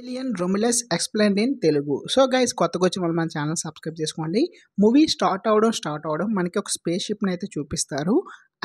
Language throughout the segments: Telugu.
alien Romulus explain in Telugu so guys కొత్తగా వచ్చిన వాళ్ళు మన ఛానల్ సబ్స్క్రైబ్ చేసుకోండి మూవీ స్టార్ట్ అవడం స్టార్ట్ అవడం మనకి ఒక స్పేస్ షిప్ని అయితే చూపిస్తారు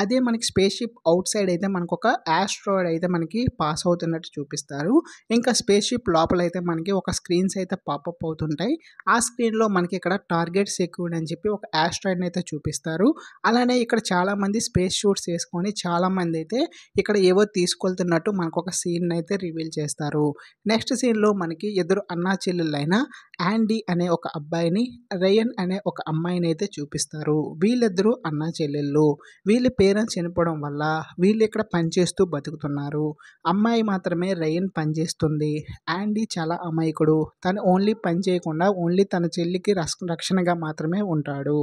అదే మనకి స్పేస్ షిప్ అవుట్ సైడ్ అయితే మనకు ఒక ఆస్ట్రాయిడ్ అయితే మనకి పాస్ అవుతున్నట్టు చూపిస్తారు ఇంకా స్పేస్ షిప్ లోపల అయితే మనకి ఒక స్క్రీన్స్ అయితే పాపప్ అవుతుంటాయి ఆ స్క్రీన్లో మనకి ఇక్కడ టార్గెట్ సెక్యూర్డ్ అని చెప్పి ఒక ఆస్ట్రాయిడ్ని అయితే చూపిస్తారు అలానే ఇక్కడ చాలామంది స్పేస్ షూట్స్ వేసుకొని చాలామంది అయితే ఇక్కడ ఏవో తీసుకెళ్తున్నట్టు మనకు ఒక సీన్ అయితే రివీల్ చేస్తారు నెక్స్ట్ సీన్ ఇందులో మనకి ఎదురు అన్నా చెల్లెలైన యాండీ అనే ఒక అబ్బాయిని రయన్ అనే ఒక అమ్మాయిని అయితే చూపిస్తారు వీళ్ళిద్దరూ అన్నా చెల్లెళ్ళు వీళ్ళ పేరెంట్స్ చనిపోవడం వల్ల వీళ్ళు ఇక్కడ పనిచేస్తూ బతుకుతున్నారు అమ్మాయి మాత్రమే రయన్ పనిచేస్తుంది యాండీ చాలా అమాయకుడు తను ఓన్లీ పని చేయకుండా ఓన్లీ తన చెల్లికి రక్షణగా మాత్రమే ఉంటాడు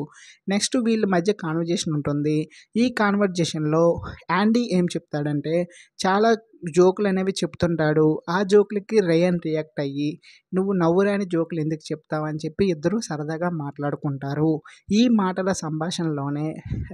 నెక్స్ట్ వీళ్ళ మధ్య కాన్వర్జేషన్ ఉంటుంది ఈ కాన్వర్జేషన్లో యాండీ ఏం చెప్తాడంటే చాలా జోకులు అనేవి చెప్తుంటాడు ఆ జోకులకి రేయన్ రియాక్ట్ అయ్యి నువ్వు నవ్వురాని జోకులు ఎందుకు చెప్తావు అని చెప్పి ఇద్దరు సరదాగా మాట్లాడుకుంటారు ఈ మాటల సంభాషణలోనే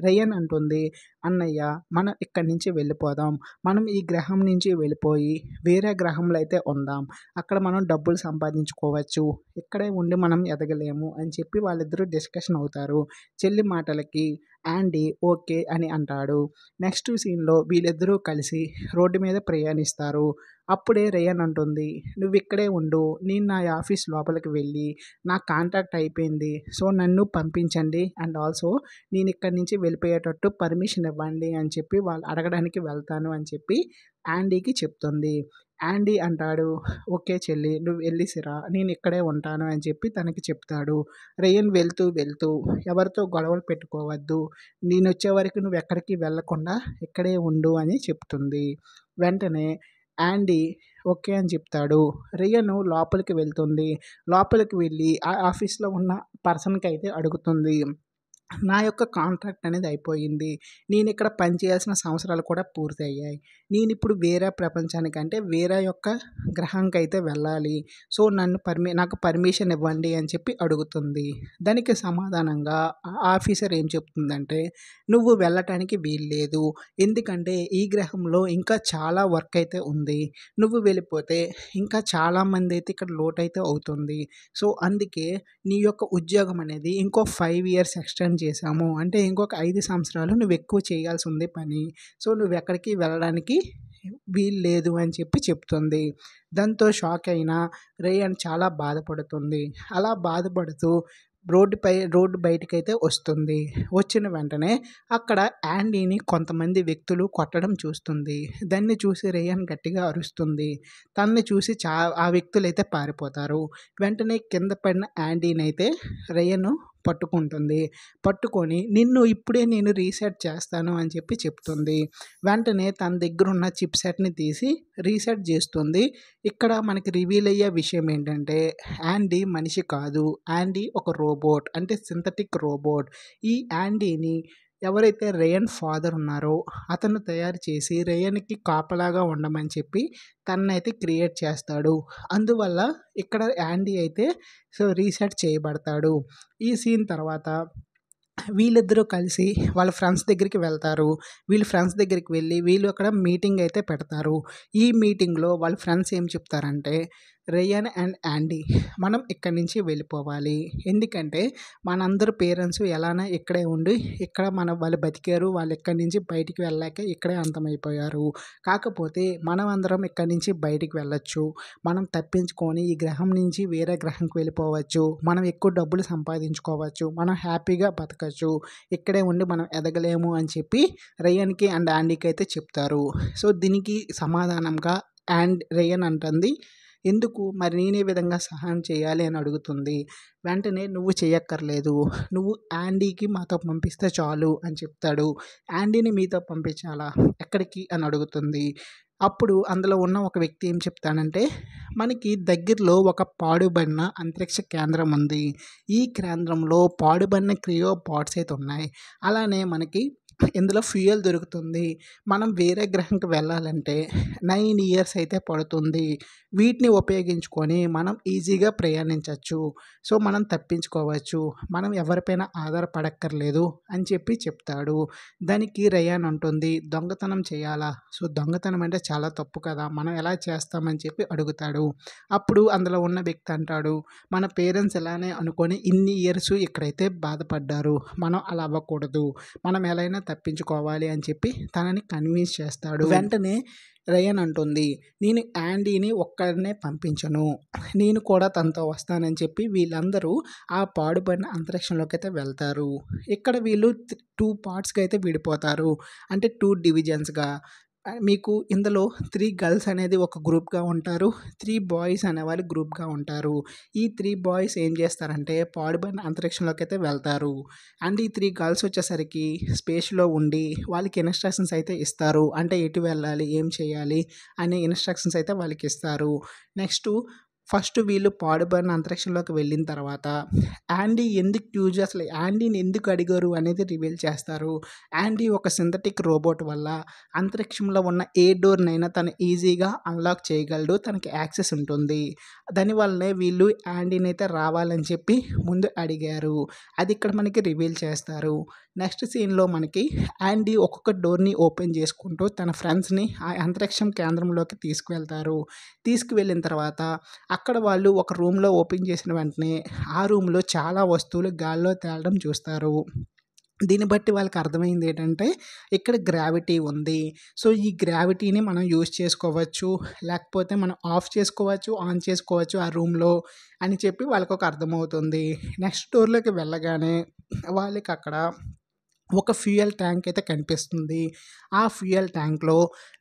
రేయన్ అంటుంది అన్నయ్య మనం ఇక్కడి నుంచి వెళ్ళిపోదాం మనం ఈ గ్రహం నుంచి వెళ్ళిపోయి వేరే గ్రహంలో అయితే ఉందాం అక్కడ మనం డబ్బులు సంపాదించుకోవచ్చు ఇక్కడే ఉండి మనం ఎదగలేము అని చెప్పి వాళ్ళిద్దరూ డిస్కషన్ అవుతారు చెల్లి మాటలకి యాండీ ఓకే అని అంటాడు నెక్స్ట్ సీన్లో వీళ్ళిద్దరూ కలిసి రోడ్డు మీద ప్రయాణిస్తారు అప్పుడే రేయన్ అంటుంది నువ్వు ఇక్కడే ఉండు నేను నా ఆఫీస్ లోపలికి వెళ్ళి నా కాంట్రాక్ట్ అయిపోయింది సో నన్ను పంపించండి అండ్ ఆల్సో నేను ఇక్కడి నుంచి వెళ్ళిపోయేటట్టు పర్మిషన్ ఇవ్వండి అని చెప్పి వాళ్ళు అడగడానికి వెళ్తాను అని చెప్పి యాండీకి చెప్తుంది యాండీ అంటాడు ఓకే చెల్లి నువ్వు వెళ్ళిసిరా నేను ఇక్కడే ఉంటాను అని చెప్పి తనకి చెప్తాడు రేయన్ వెళ్తూ వెళ్తూ ఎవరితో గొడవలు పెట్టుకోవద్దు నేను వచ్చే వరకు నువ్వు ఎక్కడికి వెళ్ళకుండా ఇక్కడే ఉండు అని చెప్తుంది వెంటనే యాండీ ఓకే అని చెప్తాడు రియను లోపలికి వెళ్తుంది లోపలికి వెళ్ళి ఆ ఆఫీస్లో ఉన్న పర్సన్కి అయితే అడుగుతుంది నా యొక్క కాంట్రాక్ట్ అనేది అయిపోయింది నేను ఇక్కడ పనిచేయాల్సిన సంవత్సరాలు కూడా పూర్తి అయ్యాయి నేను ఇప్పుడు వేరే ప్రపంచానికంటే వేరే యొక్క గ్రహానికి అయితే వెళ్ళాలి సో నన్ను పర్మి నాకు పర్మిషన్ ఇవ్వండి అని చెప్పి అడుగుతుంది దానికి సమాధానంగా ఆఫీసర్ ఏం చెప్తుందంటే నువ్వు వెళ్ళటానికి వీల్లేదు ఎందుకంటే ఈ గ్రహంలో ఇంకా చాలా వర్క్ అయితే ఉంది నువ్వు వెళ్ళిపోతే ఇంకా చాలామంది అయితే ఇక్కడ లోట్ అయితే అవుతుంది సో అందుకే నీ యొక్క ఉద్యోగం అనేది ఇంకో ఫైవ్ ఇయర్స్ ఎక్స్టెండ్ చేశాము అంటే ఇంకొక ఐదు సంవత్సరాలు నువ్వు ఎక్కువ చేయాల్సి ఉంది పని సో నువ్వు ఎక్కడికి వెళ్ళడానికి వీలు లేదు అని చెప్పి చెప్తుంది దాంతో షాక్ అయిన రేయన్ చాలా బాధపడుతుంది అలా బాధపడుతూ రోడ్డుపై రోడ్డు బయటకైతే వస్తుంది వచ్చిన వెంటనే అక్కడ యాండీని కొంతమంది వ్యక్తులు కొట్టడం చూస్తుంది దాన్ని చూసి రేయన్ గట్టిగా అరుస్తుంది తనని చూసి చా ఆ వ్యక్తులైతే పారిపోతారు వెంటనే కింద పడిన యాండీని అయితే రేయను పట్టుకుంటుంది పట్టుకొని నిన్ను ఇప్పుడే నేను రీసెట్ చేస్తాను అని చెప్పి చెప్తుంది వెంటనే తన దగ్గర ఉన్న చిప్సెట్ని తీసి రీసెట్ చేస్తుంది ఇక్కడ మనకి రివీల్ అయ్యే విషయం ఏంటంటే యాండీ మనిషి కాదు యాండీ ఒక రోబోట్ అంటే సింథటిక్ రోబోట్ ఈ యాండీని ఎవరైతే రేయన్ ఫాదర్ ఉన్నారో అతను తయారు చేసి రేయన్కి కాపలాగా ఉండమని చెప్పి తన్నైతే క్రియేట్ చేస్తాడు అందువల్ల ఇక్కడ యాండీ అయితే సో రీసెట్ చేయబడతాడు ఈ సీన్ తర్వాత వీళ్ళిద్దరూ కలిసి వాళ్ళ ఫ్రెండ్స్ దగ్గరికి వెళ్తారు వీళ్ళు ఫ్రెండ్స్ దగ్గరికి వెళ్ళి వీళ్ళు అక్కడ మీటింగ్ అయితే పెడతారు ఈ మీటింగ్లో వాళ్ళ ఫ్రెండ్స్ ఏం చెప్తారంటే రేయన్ అండ్ యాండీ మనం ఇక్కడి నుంచి వెళ్ళిపోవాలి ఎందుకంటే మనందరు పేరెంట్స్ ఎలానా ఇక్కడే ఉండి ఇక్కడ మన వాళ్ళు బతికారు వాళ్ళు ఇక్కడి నుంచి బయటికి వెళ్ళాక ఇక్కడే అంతమైపోయారు కాకపోతే మనం అందరం ఇక్కడి నుంచి బయటికి వెళ్ళచ్చు మనం తప్పించుకొని ఈ గ్రహం నుంచి వేరే గ్రహంకి వెళ్ళిపోవచ్చు మనం ఎక్కువ డబ్బులు సంపాదించుకోవచ్చు మనం హ్యాపీగా బతకచ్చు ఇక్కడే ఉండి మనం ఎదగలేము అని చెప్పి రేయన్కి అండ్ యాండీకి అయితే చెప్తారు సో దీనికి సమాధానంగా అండ్ రేయన్ అంటుంది ఎందుకు మరి నేనే విధంగా సహాయం చేయాలి అని అడుగుతుంది వెంటనే నువ్వు చేయక్కర్లేదు నువ్వు యాండీకి మాతో పంపిస్తే చాలు అని చెప్తాడు యాండీని మీతో పంపించాలా ఎక్కడికి అని అడుగుతుంది అప్పుడు అందులో ఉన్న ఒక వ్యక్తి ఏం చెప్తాడంటే మనకి దగ్గరలో ఒక పాడుబడిన అంతరిక్ష కేంద్రం ఉంది ఈ కేంద్రంలో పాడుబడిన క్రియో పాడ్స్ అయితే ఉన్నాయి అలానే మనకి ఇందులో ఫ్యూయల్ దొరుకుతుంది మనం వేరే గ్రహంకి వెళ్ళాలంటే నైన్ ఇయర్స్ అయితే పడుతుంది వీటిని ఉపయోగించుకొని మనం ఈజీగా ప్రయాణించవచ్చు సో మనం తప్పించుకోవచ్చు మనం ఎవరిపైన ఆధారపడక్కర్లేదు అని చెప్పి చెప్తాడు దానికి రయాన్ ఉంటుంది దొంగతనం చేయాలా సో దొంగతనం అంటే చాలా తప్పు కదా మనం ఎలా చేస్తామని చెప్పి అడుగుతాడు అప్పుడు అందులో ఉన్న వ్యక్తి అంటాడు మన పేరెంట్స్ ఎలానే అనుకొని ఇన్ని ఇయర్స్ ఇక్కడైతే బాధపడ్డారు మనం అలా అవ్వకూడదు మనం ఎలా తప్పించుకోవాలి అని చెప్పి తనని కన్విన్స్ చేస్తాడు వెంటనే రయన్ అంటుంది నేను యాండీని ఒక్కడనే పంపించను నేను కూడా తనతో వస్తానని చెప్పి వీళ్ళందరూ ఆ పాడుబడిన అంతరిక్షంలోకి అయితే వెళ్తారు ఇక్కడ వీళ్ళు టూ పార్ట్స్గా అయితే విడిపోతారు అంటే టూ డివిజన్స్గా మీకు ఇందులో త్రీ గర్ల్స్ అనేది ఒక గ్రూప్గా ఉంటారు త్రీ బాయ్స్ అనేవాళ్ళు గ్రూప్గా ఉంటారు ఈ త్రీ బాయ్స్ ఏం చేస్తారంటే పాడుబడిన అంతరిక్షంలోకి అయితే వెళ్తారు అండ్ ఈ త్రీ గర్ల్స్ వచ్చేసరికి స్పేస్లో ఉండి వాళ్ళకి ఇన్స్ట్రక్షన్స్ అయితే ఇస్తారు అంటే ఎటు వెళ్ళాలి ఏం చేయాలి అనే ఇన్స్ట్రక్షన్స్ అయితే వాళ్ళకి ఇస్తారు నెక్స్ట్ ఫస్ట్ వీళ్ళు పాడుబడిన అంతరిక్షంలోకి వెళ్ళిన తర్వాత యాండీ ఎందుకు యూజ్ అసలు యాండీని ఎందుకు అడిగారు అనేది రివీల్ చేస్తారు యాండీ ఒక సింథటిక్ రోబోట్ వల్ల అంతరిక్షంలో ఉన్న ఏ డోర్నైనా తను ఈజీగా అన్లాక్ చేయగలడు తనకి యాక్సెస్ ఉంటుంది దానివల్లనే వీళ్ళు యాండీని అయితే రావాలని చెప్పి ముందు అడిగారు అది ఇక్కడ మనకి రివీల్ చేస్తారు నెక్స్ట్ సీన్లో మనకి యాండీ ఒక్కొక్క డోర్ని ఓపెన్ చేసుకుంటూ తన ఫ్రెండ్స్ని ఆ అంతరిక్షం కేంద్రంలోకి తీసుకువెళ్తారు తీసుకువెళ్ళిన తర్వాత అక్కడ వాళ్ళు ఒక రూమ్లో ఓపెన్ చేసిన వెంటనే ఆ రూమ్లో చాలా వస్తువులు గాల్లో తేలడం చూస్తారు దీన్ని బట్టి వాళ్ళకి అర్థమైంది ఏంటంటే ఇక్కడ గ్రావిటీ ఉంది సో ఈ గ్రావిటీని మనం యూజ్ చేసుకోవచ్చు లేకపోతే మనం ఆఫ్ చేసుకోవచ్చు ఆన్ చేసుకోవచ్చు ఆ రూమ్లో అని చెప్పి వాళ్ళకి ఒక అర్థమవుతుంది నెక్స్ట్ డోర్లోకి వెళ్ళగానే వాళ్ళకి అక్కడ ఒక ఫ్యూయల్ ట్యాంక్ అయితే కనిపిస్తుంది ఆ ఫ్యూయల్ ట్యాంక్లో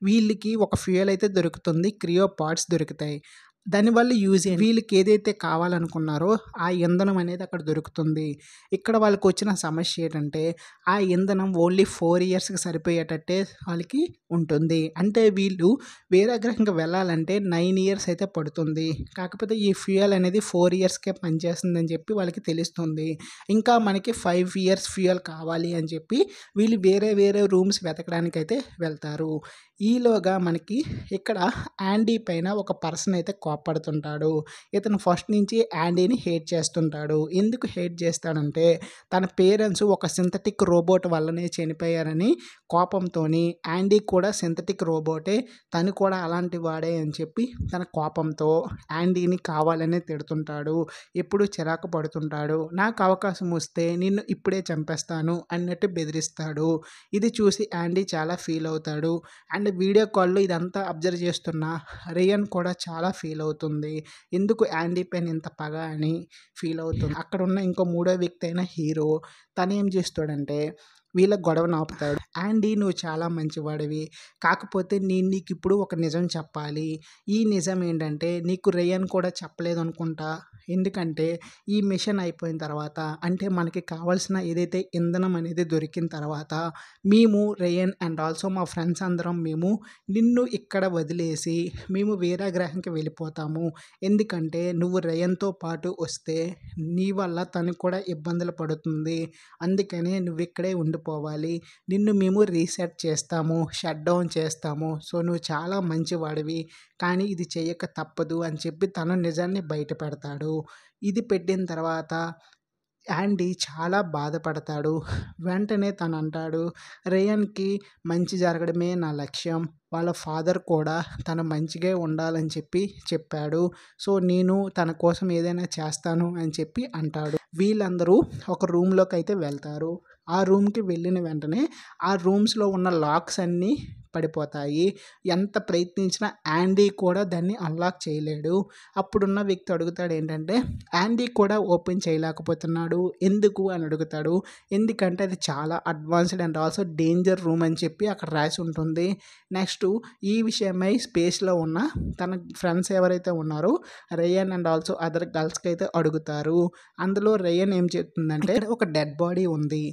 వీళ్ళకి ఒక ఫ్యూయల్ అయితే దొరుకుతుంది క్రియో పార్ట్స్ దొరుకుతాయి దానివల్ల యూజ్ వీళ్ళకి ఏదైతే కావాలనుకున్నారో ఆ ఇంధనం అనేది అక్కడ దొరుకుతుంది ఇక్కడ వాళ్ళకి వచ్చిన సమస్య ఏంటంటే ఆ ఇంధనం ఓన్లీ ఫోర్ ఇయర్స్కి సరిపోయేటట్టే వాళ్ళకి ఉంటుంది అంటే వీళ్ళు వేరే గ్రహంకి వెళ్ళాలంటే నైన్ ఇయర్స్ అయితే పడుతుంది కాకపోతే ఈ ఫ్యూయల్ అనేది ఫోర్ ఇయర్స్కే పనిచేస్తుందని చెప్పి వాళ్ళకి తెలుస్తుంది ఇంకా మనకి ఫైవ్ ఇయర్స్ ఫ్యూయల్ కావాలి అని చెప్పి వీళ్ళు వేరే వేరే రూమ్స్ వెతకడానికైతే వెళ్తారు ఈలోగా మనకి ఇక్కడ యాండీ పైన ఒక పర్సన్ అయితే కోపం పడుతుంటాడు ఇతను ఫస్ట్ నుంచి యాండీని హేట్ చేస్తుంటాడు ఎందుకు హేట్ చేస్తాడంటే తన పేరెంట్స్ ఒక సింథటిక్ రోబోట్ వల్లనే చనిపోయారని కోపంతో యాండీ కూడా సింథటిక్ రోబోటే తను కూడా అలాంటి వాడే అని చెప్పి తన కోపంతో యాండీని కావాలనే తిడుతుంటాడు ఎప్పుడు చిరాకు పడుతుంటాడు నాకు అవకాశం వస్తే నిన్ను ఇప్పుడే చంపేస్తాను అన్నట్టు బెదిరిస్తాడు ఇది చూసి యాండీ చాలా ఫీల్ అవుతాడు అండ్ వీడియో కాల్లో ఇదంతా అబ్జర్వ్ చేస్తున్న రియన్ కూడా చాలా ఫీల్ ఫీల్ అవుతుంది ఎందుకు యాండీ పెన్ ఇంత పగ అని ఫీల్ అవుతుంది అక్కడ ఉన్న ఇంకో మూడో వ్యక్తి అయిన హీరో తను ఏం చేస్తాడంటే వీళ్ళ గొడవ నాపుతాడు యాండీ నువ్వు చాలా మంచివాడివి కాకపోతే నేను నీకు ఇప్పుడు ఒక నిజం చెప్పాలి ఈ నిజం ఏంటంటే నీకు రేయన్ కూడా చెప్పలేదు అనుకుంటా ఎందుకంటే ఈ మిషన్ అయిపోయిన తర్వాత అంటే మనకి కావాల్సిన ఏదైతే ఇంధనం అనేది దొరికిన తర్వాత మేము రేయన్ అండ్ ఆల్సో మా ఫ్రెండ్స్ అందరం మేము నిన్ను ఇక్కడ వదిలేసి మేము వేరే గ్రహంకి వెళ్ళిపోతాము ఎందుకంటే నువ్వు రేయన్తో పాటు వస్తే నీ వల్ల తనకు కూడా ఇబ్బందులు పడుతుంది అందుకనే నువ్వు ఇక్కడే ఉండిపోవాలి నిన్ను మేము రీసెట్ చేస్తాము షట్ డౌన్ చేస్తాము సో నువ్వు చాలా మంచివాడివి కానీ ఇది చేయక తప్పదు అని చెప్పి తను నిజాన్ని బయట పెడతాడు ఇది పెట్టిన తర్వాత యాండీ చాలా బాధపడతాడు వెంటనే తను అంటాడు రేయన్కి మంచి జరగడమే నా లక్ష్యం వాళ్ళ ఫాదర్ కూడా తను మంచిగా ఉండాలని చెప్పి చెప్పాడు సో నేను తన కోసం ఏదైనా చేస్తాను అని చెప్పి అంటాడు వీళ్ళందరూ ఒక రూమ్లోకి అయితే వెళ్తారు ఆ రూమ్కి వెళ్ళిన వెంటనే ఆ రూమ్స్లో ఉన్న లాక్స్ అన్నీ పడిపోతాయి ఎంత ప్రయత్నించినా యాండీ కూడా దాన్ని అన్లాక్ చేయలేడు అప్పుడున్న వ్యక్తి అడుగుతాడు ఏంటంటే యాండీ కూడా ఓపెన్ చేయలేకపోతున్నాడు ఎందుకు అని అడుగుతాడు ఎందుకంటే అది చాలా advanced and also danger room అని చెప్పి అక్కడ రాసి ఉంటుంది నెక్స్ట్ ఈ విషయమై స్పేస్లో ఉన్న తన ఫ్రెండ్స్ ఎవరైతే ఉన్నారో రేయన్ అండ్ ఆల్సో అదర్ గర్ల్స్కి అయితే అడుగుతారు అందులో రేయన్ ఏం చెప్తుందంటే ఒక డెడ్ బాడీ ఉంది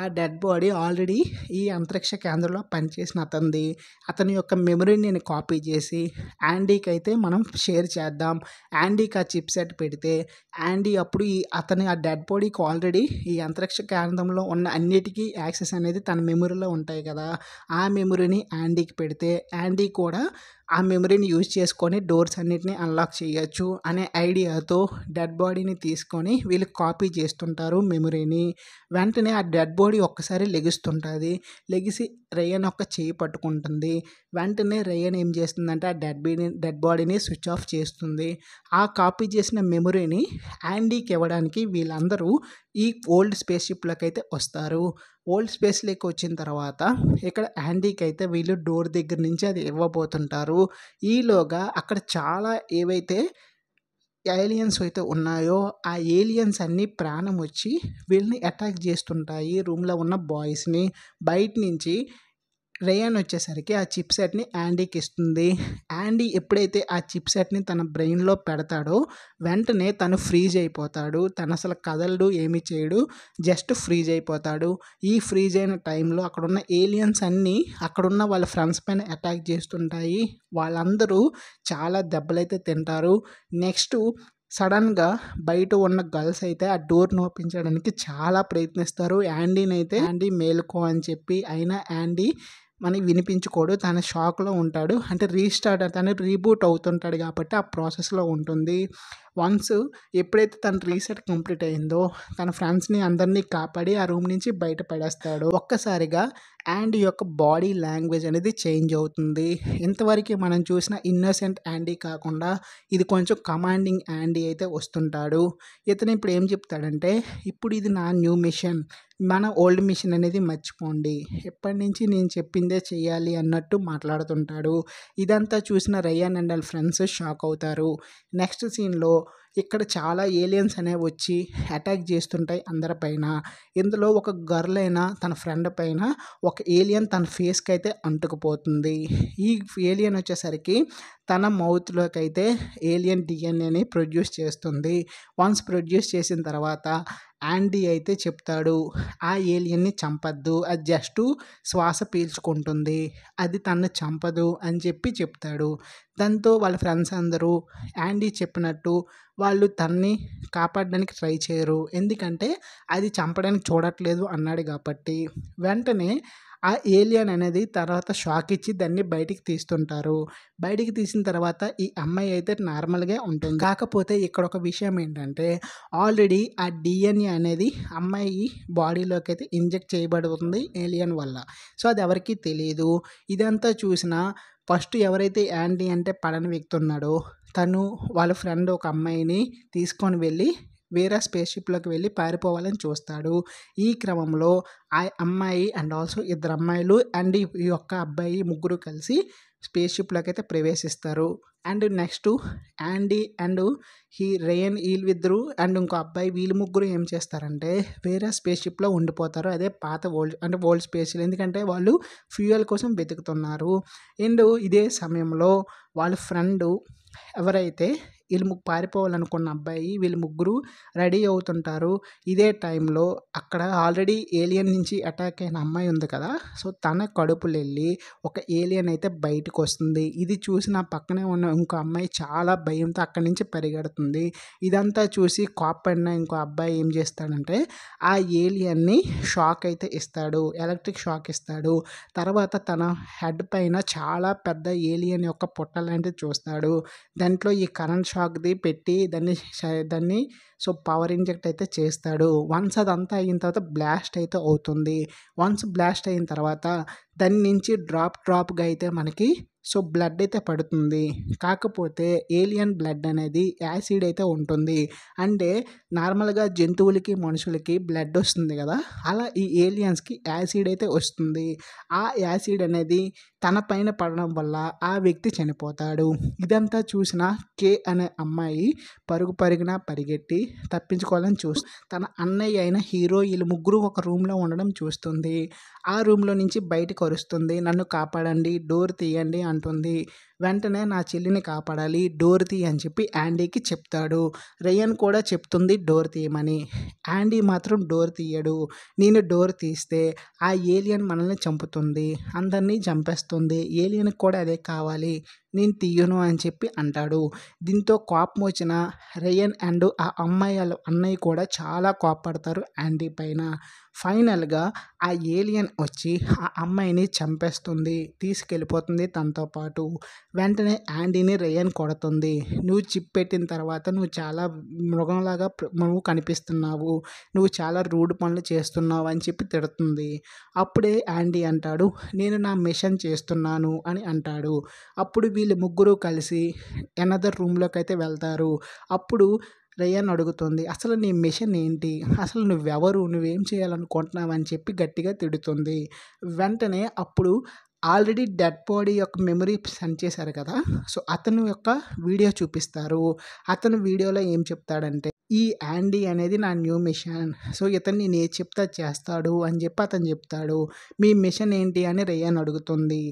ఆ డెడ్ బాడీ ఆల్రెడీ ఈ అంతరిక్ష కేంద్రంలో పనిచేసిన అతంది ఉంది అతని యొక్క మెమరీని నేను కాపీ చేసి యాండీకి అయితే మనం షేర్ చేద్దాం యాండీకి ఆ చిప్ సెట్ పెడితే యాండీ అప్పుడు ఈ అతని ఆ డెడ్ బాడీకి ఆల్రెడీ ఈ అంతరిక్ష కేంద్రంలో ఉన్న అన్నిటికీ యాక్సెస్ అనేది తన మెమరీలో ఉంటాయి కదా ఆ మెమరీని యాండీకి పెడితే యాండీ కూడా ఆ మెమరీని యూజ్ చేసుకొని డోర్స్ అన్నిటిని అన్లాక్ చేయొచ్చు అనే ఐడియాతో డెడ్ బాడీని తీసుకొని వీళ్ళు కాపీ చేస్తుంటారు మెమరీని వెంటనే ఆ డెడ్ బాడీ ఒక్కసారి లెగుస్తుంటుంది లెగిసి రయన్ ఒక్క చేయి పట్టుకుంటుంది వెంటనే రయన్ ఏం చేస్తుందంటే ఆ డెడ్ బీని డెడ్ బాడీని స్విచ్ ఆఫ్ చేస్తుంది ఆ కాపీ చేసిన మెమరీని యాండీకి ఇవ్వడానికి వీళ్ళందరూ ఈ ఓల్డ్ స్పేస్ షిప్లకైతే వస్తారు ఓల్డ్ స్పేస్ లేక్ వచ్చిన తర్వాత ఇక్కడ హ్యాండీకి అయితే వీళ్ళు డోర్ దగ్గర నుంచి అది ఇవ్వబోతుంటారు ఈలోగా అక్కడ చాలా ఏవైతే ఏలియన్స్ అయితే ఉన్నాయో ఆ ఏలియన్స్ అన్నీ ప్రాణం వచ్చి వీళ్ళని అటాక్ చేస్తుంటాయి రూమ్లో ఉన్న బాయ్స్ని బయట నుంచి రేయాన్ వచ్చేసరికి ఆ చిప్ సెట్ని యాండీకి ఇస్తుంది యాండీ ఎప్పుడైతే ఆ చిప్ సెట్ని తన బ్రెయిన్లో పెడతాడో వెంటనే తను ఫ్రీజ్ అయిపోతాడు తను అసలు కదలడు ఏమి చేయడు జస్ట్ ఫ్రీజ్ అయిపోతాడు ఈ ఫ్రీజ్ అయిన టైంలో అక్కడున్న ఏలియన్స్ అన్నీ అక్కడున్న వాళ్ళ ఫ్రెండ్స్ పైన అటాక్ చేస్తుంటాయి వాళ్ళందరూ చాలా దెబ్బలైతే తింటారు నెక్స్ట్ సడన్గా బయట ఉన్న గర్ల్స్ అయితే ఆ డోర్ను ఓపించడానికి చాలా ప్రయత్నిస్తారు యాండీని అయితే యాండీ మేలుకో అని చెప్పి అయినా యాండీ మనకి వినిపించుకోడు తన షాక్లో ఉంటాడు అంటే రీస్టార్ట్ తను రీబూట్ అవుతుంటాడు కాబట్టి ఆ ప్రాసెస్లో ఉంటుంది వన్స్ ఎప్పుడైతే తన రీసెట్ కంప్లీట్ అయిందో తన ఫ్రెండ్స్ని అందరినీ కాపాడి ఆ రూమ్ నుంచి బయటపడేస్తాడు ఒక్కసారిగా యాండీ యొక్క బాడీ లాంగ్వేజ్ అనేది చేంజ్ అవుతుంది ఇంతవరకు మనం చూసిన ఇన్నోసెంట్ యాండీ కాకుండా ఇది కొంచెం కమాండింగ్ యాండీ అయితే వస్తుంటాడు ఇతను ఇప్పుడు ఏం చెప్తాడంటే ఇప్పుడు ఇది నా న్యూ మిషన్ మన ఓల్డ్ మిషన్ అనేది మర్చిపోండి ఎప్పటి నుంచి నేను చెప్పిందే చేయాలి అన్నట్టు మాట్లాడుతుంటాడు ఇదంతా చూసిన రయ్యాన్ అండ్ ఫ్రెండ్స్ షాక్ అవుతారు నెక్స్ట్ సీన్లో ఇక్కడ చాలా ఏలియన్స్ అనేవి వచ్చి అటాక్ చేస్తుంటాయి అందరిపైన ఇందులో ఒక గర్ల్ అయినా తన ఫ్రెండ్ పైన ఒక ఏలియన్ తన ఫేస్కి అయితే అంటుకుపోతుంది ఈ ఏలియన్ వచ్చేసరికి తన మౌత్లోకి అయితే ఏలియన్ డిఎన్ఏని ప్రొడ్యూస్ చేస్తుంది వన్స్ ప్రొడ్యూస్ చేసిన తర్వాత యాండీ అయితే చెప్తాడు ఆ ఏలియన్ని చంపద్దు అది జస్ట్ శ్వాస పీల్చుకుంటుంది అది తను చంపదు అని చెప్పి చెప్తాడు దాంతో వాళ్ళ ఫ్రెండ్స్ అందరూ యాండీ చెప్పినట్టు వాళ్ళు తన్ని కాపాడడానికి ట్రై చేయరు ఎందుకంటే అది చంపడానికి చూడట్లేదు అన్నాడు కాబట్టి వెంటనే ఆ ఏలియన్ అనేది తర్వాత షాక్ ఇచ్చి దాన్ని బయటికి తీస్తుంటారు బయటికి తీసిన తర్వాత ఈ అమ్మాయి అయితే నార్మల్గా ఉంటుంది కాకపోతే ఇక్కడ ఒక విషయం ఏంటంటే ఆల్రెడీ ఆ డిఎన్ఏ అనేది అమ్మాయి బాడీలోకి అయితే ఇంజెక్ట్ చేయబడుతుంది ఏలియన్ వల్ల సో అది ఎవరికీ తెలియదు ఇదంతా చూసిన ఫస్ట్ ఎవరైతే యాంటీ అంటే పడని వ్యక్తి ఉన్నాడో తను వాళ్ళ ఫ్రెండ్ ఒక అమ్మాయిని తీసుకొని వెళ్ళి వేరే స్పేస్ వెళ్ళి పారిపోవాలని చూస్తాడు ఈ క్రమంలో ఆ అమ్మాయి అండ్ ఆల్సో ఇద్దరు అమ్మాయిలు అండ్ ఈ యొక్క అబ్బాయి ముగ్గురు కలిసి స్పేస్ షిప్లోకి అయితే ప్రవేశిస్తారు and next Andy and he Rain వీళ్ళిద్దరు అండ్ ఇంకో అబ్బాయి వీళ్ళు ముగ్గురు ఏం చేస్తారంటే వేరే స్పేస్ షిప్లో ఉండిపోతారు అదే పాత ఓల్డ్ అంటే ఓల్డ్ స్పేస్ ఎందుకంటే వాళ్ళు ఫ్యూయల్ కోసం వెతుకుతున్నారు అండ్ ఇదే సమయంలో వాళ్ళ ఫ్రెండ్ ఎవరైతే వీళ్ళు పారిపోవాలనుకున్న అబ్బాయి వీళ్ళు ముగ్గురు రెడీ అవుతుంటారు ఇదే టైంలో అక్కడ ఆల్రెడీ ఏలియన్ నుంచి అటాక్ అయిన అమ్మాయి ఉంది కదా సో తన కడుపులు వెళ్ళి ఒక ఏలియన్ అయితే బయటకు వస్తుంది ఇది చూసి నా పక్కనే ఉన్న ఇంకో అమ్మాయి చాలా భయంతో అక్కడి నుంచి పరిగెడుతుంది ఇదంతా చూసి కాపడిన ఇంకో అబ్బాయి ఏం చేస్తాడంటే ఆ ఏలియన్ని షాక్ అయితే ఇస్తాడు ఎలక్ట్రిక్ షాక్ ఇస్తాడు తర్వాత తన హెడ్ పైన చాలా పెద్ద ఏలియన్ యొక్క పుట్టలాంటిది లాంటిది చూస్తాడు దాంట్లో ఈ కరెంట్ షాక్ షాక్ది పెట్టి దాన్ని దాన్ని సో పవర్ ఇంజెక్ట్ అయితే చేస్తాడు వన్స్ అదంతా అయిన తర్వాత బ్లాస్ట్ అయితే అవుతుంది వన్స్ బ్లాస్ట్ అయిన తర్వాత దాని నుంచి డ్రాప్ డ్రాప్గా అయితే మనకి సో బ్లడ్ అయితే పడుతుంది కాకపోతే ఏలియన్ బ్లడ్ అనేది యాసిడ్ అయితే ఉంటుంది అంటే నార్మల్గా జంతువులకి మనుషులకి బ్లడ్ వస్తుంది కదా అలా ఈ ఏలియన్స్కి యాసిడ్ అయితే వస్తుంది ఆ యాసిడ్ అనేది తన పైన పడడం వల్ల ఆ వ్యక్తి చనిపోతాడు ఇదంతా చూసిన కే అనే అమ్మాయి పరుగు పరుగున పరిగెట్టి తప్పించుకోవాలని చూస్తు తన అన్నయ్య అయిన హీరో వీళ్ళు ముగ్గురు ఒక రూమ్లో ఉండడం చూస్తుంది ఆ రూమ్లో నుంచి బయటకు వరుస్తుంది నన్ను కాపాడండి డోర్ తీయండి అంటుంది వెంటనే నా చెల్లిని కాపాడాలి డోర్ అని చెప్పి యాండీకి చెప్తాడు రయన్ కూడా చెప్తుంది డోర్ తీయమని యాండీ మాత్రం డోర్ తీయడు నేను డోర్ తీస్తే ఆ ఏలియన్ మనల్ని చంపుతుంది అందరినీ చంపేస్తుంది ఏలియన్కి కూడా అదే కావాలి నేను తీయను అని చెప్పి అంటాడు దీంతో కోపం వచ్చిన రయన్ అండ్ ఆ అమ్మాయి వాళ్ళ అన్నయ్య కూడా చాలా కోపడతారు యాండీ పైన ఫైనల్గా ఆ ఏలియన్ వచ్చి ఆ అమ్మాయిని చంపేస్తుంది తీసుకెళ్ళిపోతుంది తనతో పాటు వెంటనే యాండీని రేయన్ కొడుతుంది నువ్వు చిప్ పెట్టిన తర్వాత నువ్వు చాలా మృగంలాగా నువ్వు కనిపిస్తున్నావు నువ్వు చాలా రూడ్ పనులు చేస్తున్నావు అని చెప్పి తిడుతుంది అప్పుడే యాండీ అంటాడు నేను నా మిషన్ చేస్తున్నాను అని అంటాడు అప్పుడు వీళ్ళు ముగ్గురు కలిసి ఎనదర్ రూమ్లోకి అయితే వెళ్తారు అప్పుడు రేయన్ అడుగుతుంది అసలు నీ మిషన్ ఏంటి అసలు నువ్వెవరు నువ్వేం చేయాలనుకుంటున్నావు అని చెప్పి గట్టిగా తిడుతుంది వెంటనే అప్పుడు ఆల్రెడీ డెడ్ బాడీ యొక్క మెమరీ సెండ్ చేశారు కదా సో అతను యొక్క వీడియో చూపిస్తారు అతను వీడియోలో ఏం చెప్తాడంటే ఈ యాండీ అనేది నా న్యూ మిషన్ సో ఇతను నేను ఏ చెప్తా చేస్తాడు అని చెప్పి అతను చెప్తాడు మీ మిషన్ ఏంటి అని రేయన్ అడుగుతుంది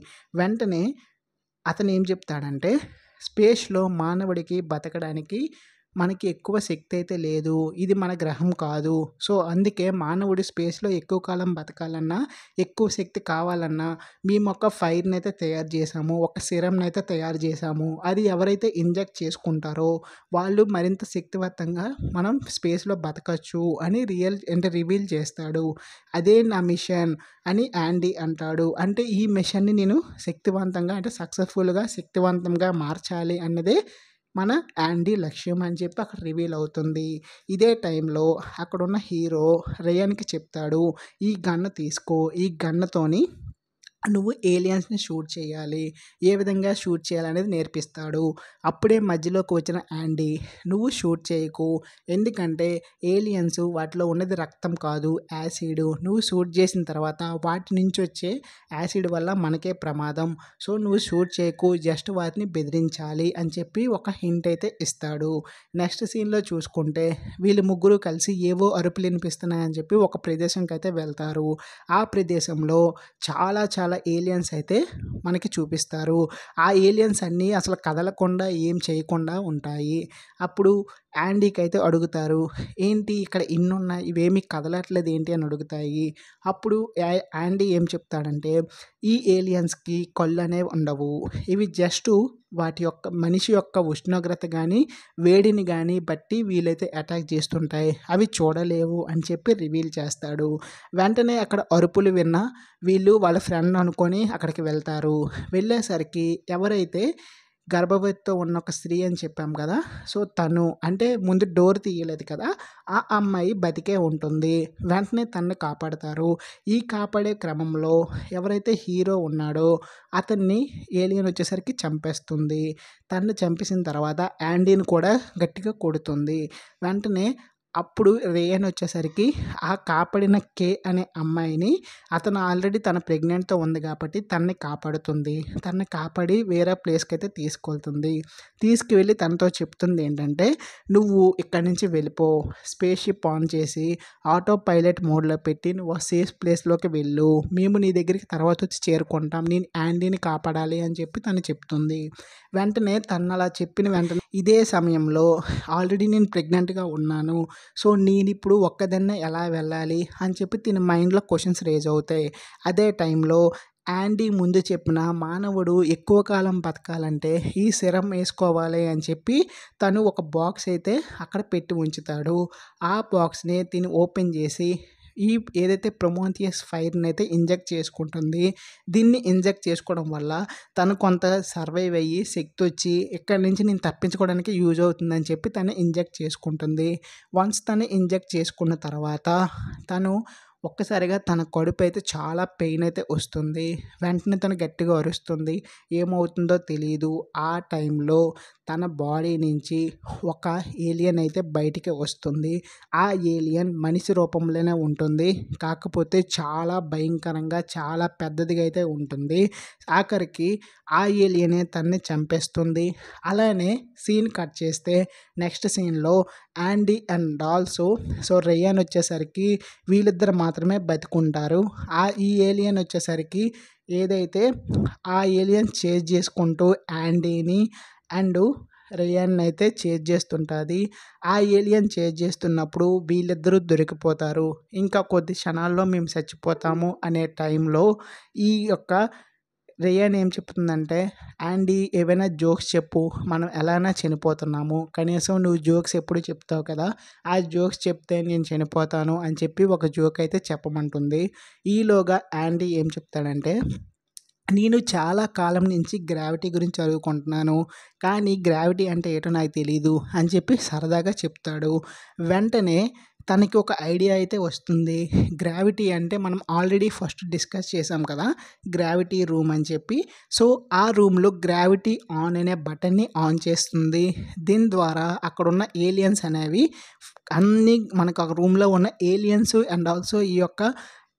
వెంటనే అతను ఏం చెప్తాడంటే స్పేస్లో మానవుడికి బతకడానికి మనకి ఎక్కువ శక్తి అయితే లేదు ఇది మన గ్రహం కాదు సో అందుకే మానవుడు స్పేస్లో ఎక్కువ కాలం బతకాలన్నా ఎక్కువ శక్తి కావాలన్నా మేము ఒక ఫైర్ని అయితే తయారు చేసాము ఒక సిరంని అయితే తయారు చేసాము అది ఎవరైతే ఇంజెక్ట్ చేసుకుంటారో వాళ్ళు మరింత శక్తివంతంగా మనం స్పేస్లో బతకచ్చు అని రియల్ అంటే రివీల్ చేస్తాడు అదే నా మిషన్ అని యాండీ అంటాడు అంటే ఈ మిషన్ని నేను శక్తివంతంగా అంటే సక్సెస్ఫుల్గా శక్తివంతంగా మార్చాలి అన్నదే మన యాండీ లక్ష్యం అని చెప్పి అక్కడ రివీల్ అవుతుంది ఇదే టైంలో అక్కడున్న హీరో రేయన్కి చెప్తాడు ఈ గన్ను తీసుకో ఈ గన్నుతోని నువ్వు ఏలియన్స్ని షూట్ చేయాలి ఏ విధంగా షూట్ చేయాలనేది నేర్పిస్తాడు అప్పుడే మధ్యలోకి వచ్చిన యాండీ నువ్వు షూట్ చేయకు ఎందుకంటే ఏలియన్స్ వాటిలో ఉన్నది రక్తం కాదు యాసిడ్ నువ్వు షూట్ చేసిన తర్వాత వాటి నుంచి వచ్చే యాసిడ్ వల్ల మనకే ప్రమాదం సో నువ్వు షూట్ చేయకు జస్ట్ వాటిని బెదిరించాలి అని చెప్పి ఒక హింట్ అయితే ఇస్తాడు నెక్స్ట్ సీన్లో చూసుకుంటే వీళ్ళు ముగ్గురు కలిసి ఏవో అరుపులు వినిపిస్తున్నాయని చెప్పి ఒక ప్రదేశంకి అయితే వెళ్తారు ఆ ప్రదేశంలో చాలా చాలా రకాల ఏలియన్స్ అయితే మనకి చూపిస్తారు ఆ ఏలియన్స్ అన్నీ అసలు కదలకుండా ఏం చేయకుండా ఉంటాయి అప్పుడు యాండీకి అయితే అడుగుతారు ఏంటి ఇక్కడ ఇన్ని ఉన్నాయి కదలట్లేదు ఏంటి అని అడుగుతాయి అప్పుడు యాండీ ఏం చెప్తాడంటే ఈ ఏలియన్స్కి కళ్ళు అనేవి ఉండవు ఇవి జస్ట్ వాటి యొక్క మనిషి యొక్క ఉష్ణోగ్రత కానీ వేడిని కానీ బట్టి వీలైతే అటాక్ చేస్తుంటాయి అవి చూడలేవు అని చెప్పి రివీల్ చేస్తాడు వెంటనే అక్కడ అరుపులు విన్న వీళ్ళు వాళ్ళ ఫ్రెండ్ అనుకొని అక్కడికి వెళ్తారు వెళ్ళేసరికి ఎవరైతే గర్భవతితో ఉన్న ఒక స్త్రీ అని చెప్పాం కదా సో తను అంటే ముందు డోర్ తీయలేదు కదా ఆ అమ్మాయి బతికే ఉంటుంది వెంటనే తనని కాపాడతారు ఈ కాపాడే క్రమంలో ఎవరైతే హీరో ఉన్నాడో అతన్ని ఏలియన్ వచ్చేసరికి చంపేస్తుంది తనని చంపేసిన తర్వాత యాండీని కూడా గట్టిగా కొడుతుంది వెంటనే అప్పుడు రేయన్ వచ్చేసరికి ఆ కాపాడిన కే అనే అమ్మాయిని అతను ఆల్రెడీ తన ప్రెగ్నెంట్తో ఉంది కాబట్టి తనని కాపాడుతుంది తనని కాపాడి వేరే ప్లేస్కి అయితే తీసుకెళ్తుంది తీసుకువెళ్ళి తనతో చెప్తుంది ఏంటంటే నువ్వు ఇక్కడి నుంచి వెళ్ళిపో స్పేస్ షిప్ ఆన్ చేసి ఆటో పైలట్ మోడ్లో పెట్టి నువ్వు సేఫ్ ప్లేస్లోకి వెళ్ళు మేము నీ దగ్గరికి తర్వాత వచ్చి చేరుకుంటాం నేను యాండీని కాపాడాలి అని చెప్పి తను చెప్తుంది వెంటనే తను అలా చెప్పిన వెంటనే ఇదే సమయంలో ఆల్రెడీ నేను ప్రెగ్నెంట్గా ఉన్నాను సో నేను ఇప్పుడు ఒక్కదన్న ఎలా వెళ్ళాలి అని చెప్పి తిన మైండ్లో క్వశ్చన్స్ రేజ్ అవుతాయి అదే టైంలో యాండీ ముందు చెప్పిన మానవుడు ఎక్కువ కాలం బతకాలంటే ఈ సిరం వేసుకోవాలి అని చెప్పి తను ఒక బాక్స్ అయితే అక్కడ పెట్టి ఉంచుతాడు ఆ బాక్స్ని తిని ఓపెన్ చేసి ఈ ఏదైతే ప్రమోంతియస్ ఫైర్ని అయితే ఇంజెక్ట్ చేసుకుంటుంది దీన్ని ఇంజెక్ట్ చేసుకోవడం వల్ల తను కొంత సర్వైవ్ అయ్యి శక్తి వచ్చి ఎక్కడి నుంచి నేను తప్పించుకోవడానికి యూజ్ అవుతుందని చెప్పి తను ఇంజెక్ట్ చేసుకుంటుంది వన్స్ తను ఇంజెక్ట్ చేసుకున్న తర్వాత తను ఒక్కసారిగా తన కడుపు అయితే చాలా పెయిన్ అయితే వస్తుంది వెంటనే తను గట్టిగా అరుస్తుంది ఏమవుతుందో తెలియదు ఆ టైంలో తన బాడీ నుంచి ఒక ఏలియన్ అయితే బయటికి వస్తుంది ఆ ఏలియన్ మనిషి రూపంలోనే ఉంటుంది కాకపోతే చాలా భయంకరంగా చాలా పెద్దదిగా అయితే ఉంటుంది ఆఖరికి ఆ ఏలియనే తన్ని చంపేస్తుంది అలానే సీన్ కట్ చేస్తే నెక్స్ట్ సీన్లో యాండీ అండ్ డాల్స్ సో రెయ్యాన్ వచ్చేసరికి వీళ్ళిద్దరు మాత్రమే బతుకుంటారు ఆ ఈ ఏలియన్ వచ్చేసరికి ఏదైతే ఆ ఏలియన్ చేజ్ చేసుకుంటూ యాండీని అండ్ రియాన్ అయితే చేజ్ చేస్తుంటుంది ఆ ఏలియన్ చేజ్ చేస్తున్నప్పుడు వీళ్ళిద్దరూ దొరికిపోతారు ఇంకా కొద్ది క్షణాల్లో మేము చచ్చిపోతాము అనే టైంలో ఈ యొక్క రియాన్ ఏం చెప్తుందంటే అండ్ ఏవైనా జోక్స్ చెప్పు మనం ఎలానా చనిపోతున్నాము కనీసం నువ్వు జోక్స్ ఎప్పుడు చెప్తావు కదా ఆ జోక్స్ చెప్తే నేను చనిపోతాను అని చెప్పి ఒక జోక్ అయితే చెప్పమంటుంది ఈలోగా యాండీ ఏం చెప్తాడంటే నేను చాలా కాలం నుంచి గ్రావిటీ గురించి చదువుకుంటున్నాను కానీ గ్రావిటీ అంటే ఏటో నాకు తెలీదు అని చెప్పి సరదాగా చెప్తాడు వెంటనే తనకి ఒక ఐడియా అయితే వస్తుంది గ్రావిటీ అంటే మనం ఆల్రెడీ ఫస్ట్ డిస్కస్ చేసాం కదా గ్రావిటీ రూమ్ అని చెప్పి సో ఆ రూమ్లో గ్రావిటీ ఆన్ అనే బటన్ని ఆన్ చేస్తుంది దీని ద్వారా అక్కడ ఉన్న ఏలియన్స్ అనేవి అన్నీ మనకు ఆ రూమ్లో ఉన్న ఏలియన్స్ అండ్ ఆల్సో ఈ యొక్క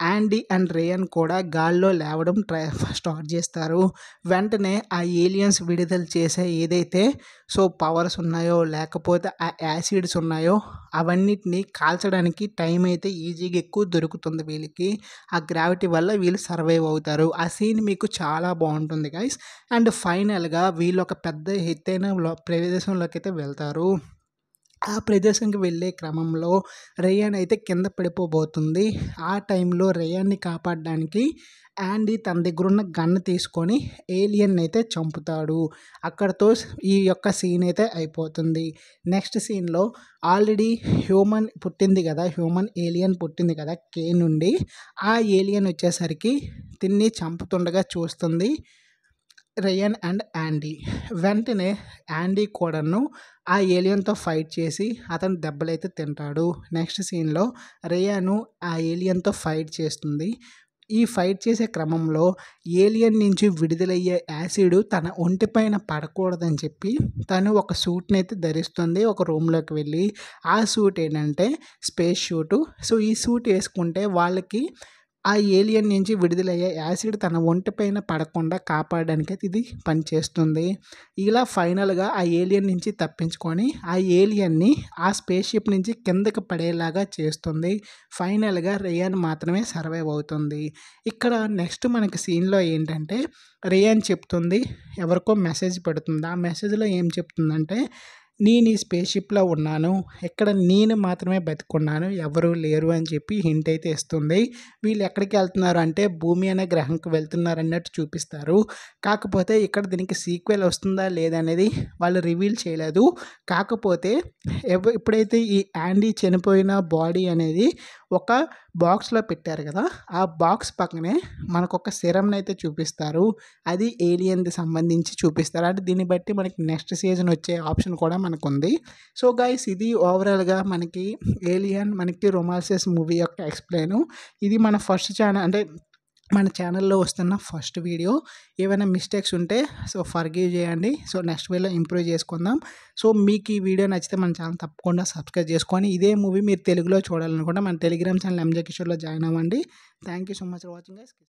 యాండీ అండ్ రేయన్ కూడా గాల్లో లేవడం ట్రై స్టార్ట్ చేస్తారు వెంటనే ఆ ఏలియన్స్ విడుదల చేసే ఏదైతే సో పవర్స్ ఉన్నాయో లేకపోతే ఆ యాసిడ్స్ ఉన్నాయో అవన్నిటిని కాల్చడానికి టైం అయితే ఈజీగా ఎక్కువ దొరుకుతుంది వీళ్ళకి ఆ గ్రావిటీ వల్ల వీళ్ళు సర్వైవ్ అవుతారు ఆ సీన్ మీకు చాలా బాగుంటుంది గైస్ అండ్ ఫైనల్గా వీళ్ళు ఒక పెద్ద ఎత్తైన ప్రదేశంలోకి అయితే వెళ్తారు ఆ ప్రదేశంకి వెళ్ళే క్రమంలో రేయాన్ అయితే కింద పడిపోబోతుంది ఆ టైంలో రేయాన్ని కాపాడడానికి యాండీ తన దగ్గర ఉన్న గన్ తీసుకొని ఏలియన్ అయితే చంపుతాడు అక్కడతో ఈ యొక్క సీన్ అయితే అయిపోతుంది నెక్స్ట్ సీన్లో ఆల్రెడీ హ్యూమన్ పుట్టింది కదా హ్యూమన్ ఏలియన్ పుట్టింది కదా కే నుండి ఆ ఏలియన్ వచ్చేసరికి తిన్ని చంపుతుండగా చూస్తుంది రేయన్ అండ్ యాండీ వెంటనే యాండీ కూడాను ఆ ఏలియన్తో ఫైట్ చేసి అతను దెబ్బలైతే తింటాడు నెక్స్ట్ సీన్లో రేయాను ఆ ఏలియన్తో ఫైట్ చేస్తుంది ఈ ఫైట్ చేసే క్రమంలో ఏలియన్ నుంచి విడుదలయ్యే యాసిడ్ తన ఒంటిపైన పడకూడదని చెప్పి తను ఒక సూట్ని అయితే ధరిస్తుంది ఒక రూమ్లోకి వెళ్ళి ఆ సూట్ ఏంటంటే స్పేస్ షూటు సో ఈ సూట్ వేసుకుంటే వాళ్ళకి ఆ ఏలియన్ నుంచి విడుదలయ్యే యాసిడ్ తన ఒంటిపైన పడకుండా కాపాడడానికి ఇది పనిచేస్తుంది ఇలా ఫైనల్గా ఆ ఏలియన్ నుంచి తప్పించుకొని ఆ ఏలియన్ని ఆ స్పేస్ షిప్ నుంచి కిందకి పడేలాగా చేస్తుంది ఫైనల్గా రేయాన్ మాత్రమే సర్వైవ్ అవుతుంది ఇక్కడ నెక్స్ట్ మనకి సీన్లో ఏంటంటే రేయాన్ చెప్తుంది ఎవరికో మెసేజ్ పెడుతుంది ఆ మెసేజ్లో ఏం చెప్తుందంటే నేను ఈ స్పేస్ షిప్లో ఉన్నాను ఇక్కడ నేను మాత్రమే బతుకున్నాను ఎవరు లేరు అని చెప్పి హింట్ అయితే ఇస్తుంది వీళ్ళు ఎక్కడికి వెళ్తున్నారు అంటే భూమి అనే గ్రహంకి వెళ్తున్నారు అన్నట్టు చూపిస్తారు కాకపోతే ఇక్కడ దీనికి సీక్వెల్ వస్తుందా లేదనేది వాళ్ళు రివీల్ చేయలేదు కాకపోతే ఎప్పుడైతే ఈ యాండీ చనిపోయిన బాడీ అనేది ఒక బాక్స్లో పెట్టారు కదా ఆ బాక్స్ పక్కనే మనకు ఒక సిరంని అయితే చూపిస్తారు అది ఏలియన్కి సంబంధించి చూపిస్తారు అంటే దీన్ని బట్టి మనకి నెక్స్ట్ సీజన్ వచ్చే ఆప్షన్ కూడా మనకు ఉంది సో గైస్ ఇది ఓవరాల్గా మనకి ఏలియన్ మనకి రొమాన్సెస్ మూవీ యొక్క ఎక్స్ప్లెయిన్ ఇది మన ఫస్ట్ ఛానల్ అంటే మన ఛానల్లో వస్తున్న ఫస్ట్ వీడియో ఏమైనా మిస్టేక్స్ ఉంటే సో ఫర్గీవ్ చేయండి సో నెక్స్ట్ వేలో ఇంప్రూవ్ చేసుకుందాం సో మీకు ఈ వీడియో నచ్చితే మన ఛానల్ తప్పకుండా సబ్స్క్రైబ్ చేసుకొని ఇదే మూవీ మీరు తెలుగులో చూడాలనుకుంటే మన టెలిగ్రామ్ ఛానల్ ఎంజే కిషోర్లో జాయిన్ అవ్వండి thank you so much for watching guys